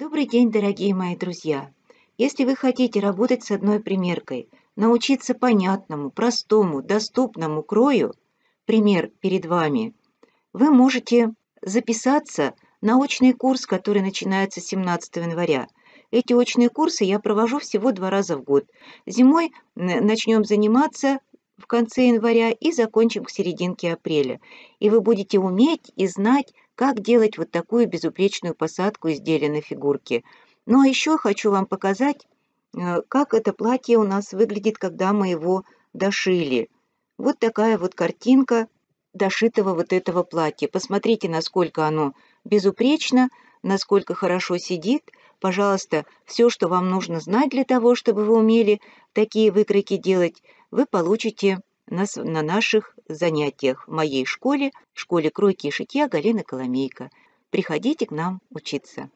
Добрый день, дорогие мои друзья! Если вы хотите работать с одной примеркой, научиться понятному, простому, доступному крою, пример перед вами, вы можете записаться на очный курс, который начинается 17 января. Эти очные курсы я провожу всего два раза в год. Зимой начнем заниматься в конце января и закончим к серединке апреля. И вы будете уметь и знать, как делать вот такую безупречную посадку изделия на фигурке. Ну а еще хочу вам показать, э, как это платье у нас выглядит, когда мы его дошили. Вот такая вот картинка дошитого вот этого платья. Посмотрите, насколько оно безупречно, насколько хорошо сидит. Пожалуйста, все, что вам нужно знать для того, чтобы вы умели такие выкройки делать – вы получите нас на наших занятиях в моей школе, школе кройки и шитья Галины Коломейко. Приходите к нам учиться.